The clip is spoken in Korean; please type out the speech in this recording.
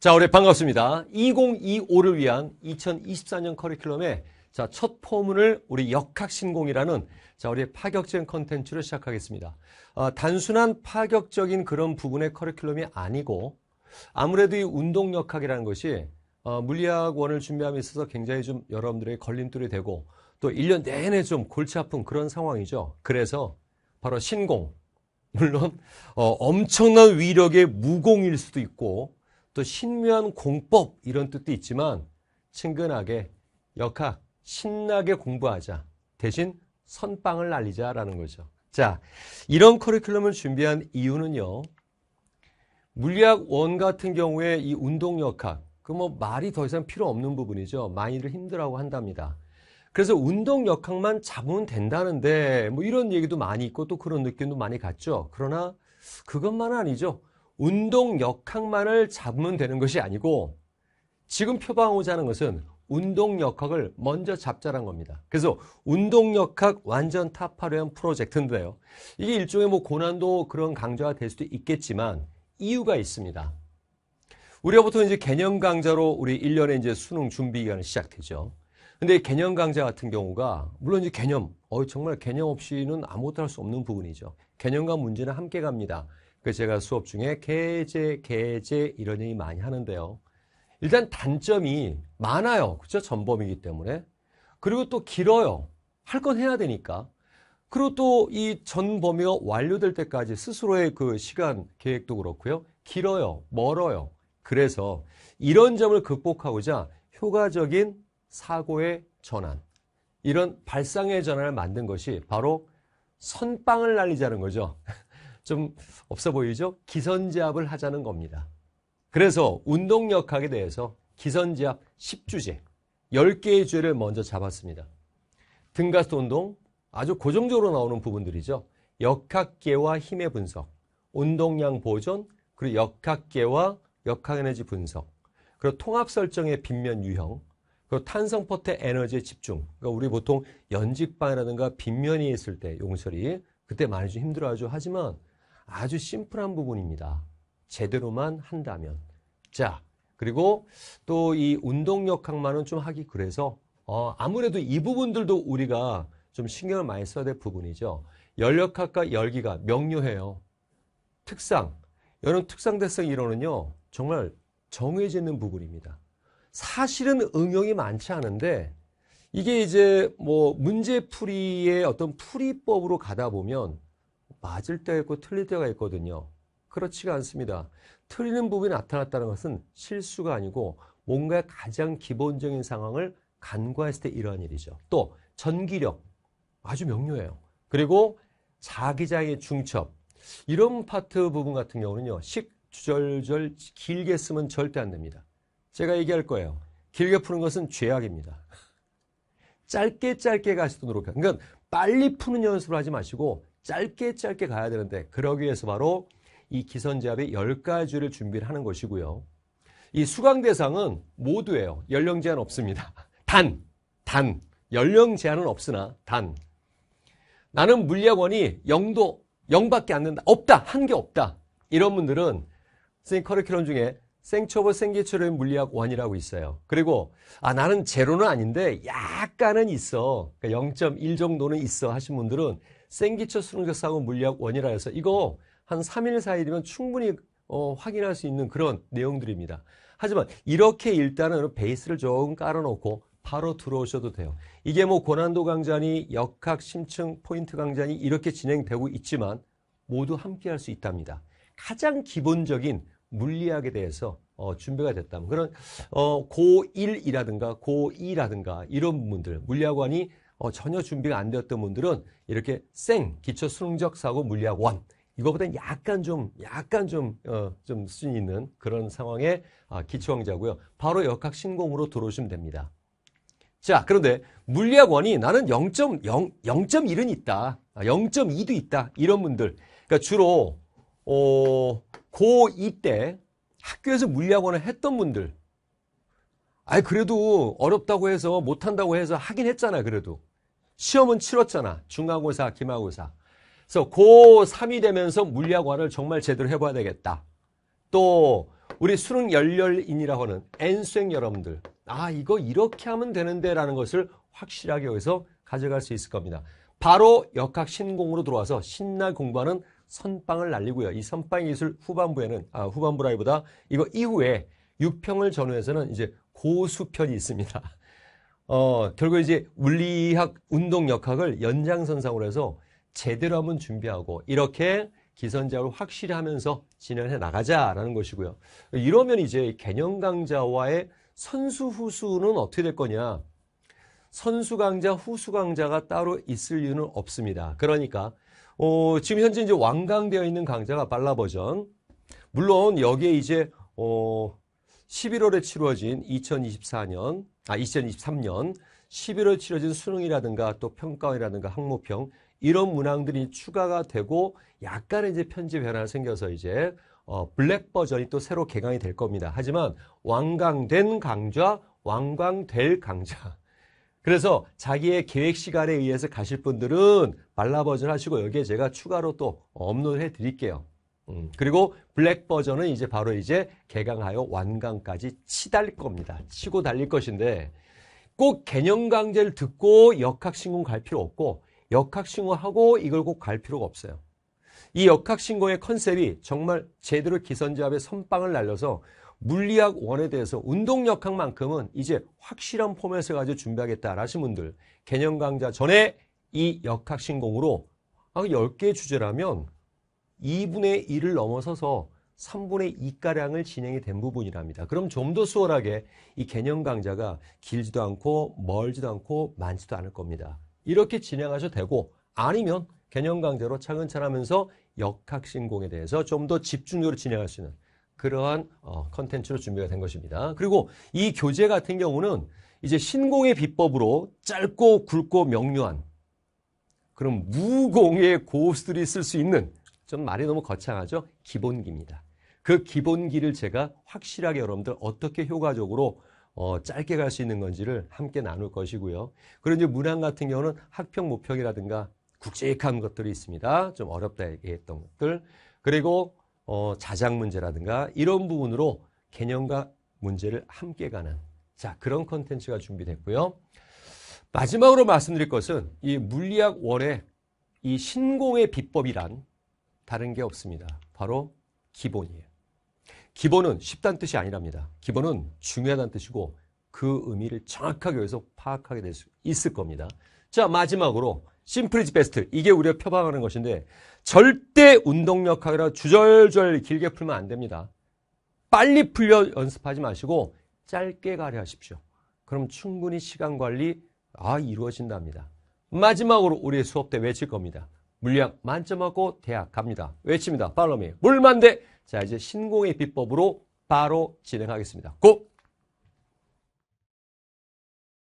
자, 우리 반갑습니다. 2025를 위한 2024년 커리큘럼의 자, 첫 포문을 우리 역학신공이라는 자, 우리 파격적인 컨텐츠를 시작하겠습니다. 아, 단순한 파격적인 그런 부분의 커리큘럼이 아니고 아무래도 이 운동역학이라는 것이 어, 물리학원을 준비함에 있어서 굉장히 좀 여러분들의 걸림돌이 되고 또 1년 내내 좀 골치 아픈 그런 상황이죠. 그래서 바로 신공. 물론 어, 엄청난 위력의 무공일 수도 있고 또 신묘한 공법 이런 뜻도 있지만 친근하게 역학 신나게 공부하자 대신 선빵을 날리자라는 거죠. 자, 이런 커리큘럼을 준비한 이유는요. 물리학 원 같은 경우에 이 운동역학, 그 뭐 말이 더 이상 필요 없는 부분이죠. 많이들 힘들어하고 한답니다. 그래서 운동역학만 잡으면 된다는데 뭐 이런 얘기도 많이 있고 또 그런 느낌도 많이 갔죠. 그러나 그것만 아니죠. 운동 역학만을 잡으면 되는 것이 아니고 지금 표방하고자 하는 것은 운동 역학을 먼저 잡자란 겁니다. 그래서 운동 역학 완전 타파려한 프로젝트인데요. 이게 일종의 뭐 고난도 그런 강좌가 될 수도 있겠지만 이유가 있습니다. 우리가 보통 이제 개념 강좌로 우리 1년에 이제 수능 준비 기간을 시작되죠. 근데 개념 강좌 같은 경우가 물론 이제 개념, 어 정말 개념 없이는 아무것도 할 수 없는 부분이죠. 개념과 문제는 함께 갑니다. 그 제가 수업 중에 개제, 개제 이런 얘기 많이 하는데요. 일단 단점이 많아요. 그렇죠? 전범이기 때문에. 그리고 또 길어요. 할 건 해야 되니까. 그리고 또 이 전범위가 완료될 때까지 스스로의 그 시간 계획도 그렇고요. 길어요. 멀어요. 그래서 이런 점을 극복하고자 효과적인 사고의 전환, 이런 발상의 전환을 만든 것이 바로 선빵을 날리자는 거죠. 좀 없어 보이죠? 기선제압을 하자는 겁니다. 그래서 운동역학에 대해서 기선제압 10주제, 10개의 주제를 먼저 잡았습니다. 등가스 운동, 아주 고정적으로 나오는 부분들이죠. 역학계와 힘의 분석, 운동량 보존, 그리고 역학계와 역학에너지 분석, 그리고 통합 설정의 빈면 유형, 그리고 탄성포트 에너지의 집중. 그러니까 우리 보통 연직방이라든가 빈면이 있을 때 용설이 그때 많이 좀 힘들어하죠. 하지만 아주 심플한 부분입니다. 제대로만 한다면. 자, 그리고 또 이 운동 역학만은 좀 하기 그래서 어, 아무래도 이 부분들도 우리가 좀 신경을 많이 써야 될 부분이죠. 열역학과 열기가 명료해요. 특상. 이런 특상대성 이론은요. 정말 정해지는 부분입니다. 사실은 응용이 많지 않은데 이게 이제 뭐 문제풀이의 어떤 풀이법으로 가다 보면 맞을 때가 있고 틀릴 때가 있거든요. 그렇지가 않습니다. 틀리는 부분이 나타났다는 것은 실수가 아니고 뭔가 가장 기본적인 상황을 간과했을 때 이러한 일이죠. 또 전기력 아주 명료해요. 그리고 자기장의 중첩 이런 파트 부분 같은 경우는요. 식, 주절절 길게 쓰면 절대 안 됩니다. 제가 얘기할 거예요. 길게 푸는 것은 죄악입니다. 짧게 짧게 가시도록 해요. 그러니까 빨리 푸는 연습을 하지 마시고 짧게 짧게 가야 되는데 그러기 위해서 바로 이 기선제압의 10가지를 준비를 하는 것이고요. 이 수강 대상은 모두예요. 연령 제한 없습니다. 단, 단, 연령 제한은 없으나 단. 나는 물리학원이 0도, 0밖에 안 된다. 없다. 한 게 없다. 이런 분들은 선생님 커리큘럼 중에 생초보 생계초를 물리학 원이라고 있어요. 그리고 아 나는 제로는 아닌데 약간은 있어. 그러니까 0.1 정도는 있어 하신 분들은 생기초 수능적사고 물리학 원이라 해서 이거 한 3일 4일이면 충분히 어, 확인할 수 있는 그런 내용들입니다. 하지만 이렇게 일단은 베이스를 조금 깔아놓고 바로 들어오셔도 돼요. 이게 뭐 고난도 강좌니 역학 심층 포인트 강좌니 이렇게 진행되고 있지만 모두 함께 할 수 있답니다. 가장 기본적인 물리학에 대해서 어, 준비가 됐다면 그런 어, 고1이라든가 고2라든가 이런 부분들 물리학원이 어, 전혀 준비가 안 되었던 분들은 이렇게 생 기초 수능적 사고 물리학 원이거보다 약간 좀 약간 좀좀 어, 좀 수준이 있는 그런 상황의 아, 기초 강좌고요. 바로 역학 신공으로 들어오시면 됩니다. 자, 그런데 물리학 원이 나는 0.0 0.1은 있다. 0.2도 아, 있다. 이런 분들. 그러니까 주로 어, 고2 때 학교에서 물리학원을 했던 분들 아 그래도 어렵다고 해서 못한다고 해서 하긴 했잖아요 그래도 시험은 치렀잖아. 중간고사, 기말고사. 그래서 고3이 되면서 물리학과를 정말 제대로 해봐야 되겠다. 또 우리 수능 열렬인이라고 하는 N수행 여러분들 아 이거 이렇게 하면 되는데 라는 것을 확실하게 여기서 가져갈 수 있을 겁니다. 바로 역학 신공으로 들어와서 신나 공부하는 선빵을 날리고요. 이 선빵 예술 후반부에는 아 후반부라기보다 이거 이후에 6평을 전후해서는 이제 고수편이 있습니다. 어, 결국 이제 물리학 운동 역학을 연장선상으로 해서 제대로 한번 준비하고 이렇게 기선제압을 확실히 하면서 진행해 나가자라는 것이고요. 이러면 이제 개념 강자와의 선수 후수는 어떻게 될 거냐? 선수 강자, 후수 강자가 따로 있을 이유는 없습니다. 그러니까 어, 지금 현재 이제 완강되어 있는 강자가 발라 버전. 물론 여기에 이제 어, 11월에 치루어진 2024년 아, 2023년 11월 치러진 수능이라든가 또 평가원이라든가 항목평 이런 문항들이 추가가 되고 약간의 이제 편집 변화가 생겨서 이제 어, 블랙 버전이 또 새로 개강이 될 겁니다. 하지만 완강된 강좌, 완강될 강좌. 그래서 자기의 계획 시간에 의해서 가실 분들은 발라 버전 하시고 여기에 제가 추가로 또 업로드 해 드릴게요. 음, 그리고 블랙 버전은 이제 바로 이제 개강하여 완강까지 치달 겁니다. 치고 달릴 것인데 꼭 개념 강제를 듣고 역학신공 갈 필요 없고 역학신공하고 이걸 꼭 갈 필요가 없어요. 이역학신공의 컨셉이 정말 제대로 기선제압의 선빵을 날려서 물리학 원에 대해서 운동 역학만큼은 이제 확실한 포맷을 가지고 준비하겠다 하신 분들 개념 강좌 전에 이 역학신공으로 10개의 주제라면 2분의 1을 넘어서서 3분의 2가량을 진행이 된 부분이랍니다. 그럼 좀 더 수월하게 이 개념 강좌가 길지도 않고 멀지도 않고 많지도 않을 겁니다. 이렇게 진행하셔도 되고 아니면 개념 강좌로 차근차근 하면서 역학신공에 대해서 좀 더 집중적으로 진행할 수 있는 그러한 어, 컨텐츠로 준비가 된 것입니다. 그리고 이 교재 같은 경우는 이제 신공의 비법으로 짧고 굵고 명료한 그런 무공의 고수들이 쓸 수 있는 좀 말이 너무 거창하죠? 기본기입니다. 그 기본기를 제가 확실하게 여러분들 어떻게 효과적으로 어, 짧게 갈 수 있는 건지를 함께 나눌 것이고요. 그런 이제 문항 같은 경우는 학평, 모평이라든가 국제익한 것들이 있습니다. 좀 어렵다 얘기했던 것들. 그리고 어, 자작 문제라든가 이런 부분으로 개념과 문제를 함께 가는 자 그런 컨텐츠가 준비됐고요. 마지막으로 말씀드릴 것은 이 물리학 월의 이 신공의 비법이란 다른 게 없습니다. 바로 기본이에요. 기본은 쉽다는 뜻이 아니랍니다. 기본은 중요하다는 뜻이고 그 의미를 정확하게 여기서 파악하게 될 수 있을 겁니다. 자, 마지막으로 심플리지 베스트. 이게 우리가 표방하는 것인데 절대 운동력학이라 주절절 길게 풀면 안 됩니다. 빨리 풀려 연습하지 마시고 짧게 가려 하십시오. 그럼 충분히 시간 관리 아 이루어진답니다. 마지막으로 우리의 수업 때 외칠 겁니다. 물량 만점하고 대학 갑니다. 외칩니다. 팔로미. 물만대. 자, 이제 신공의 비법으로 바로 진행하겠습니다. 고!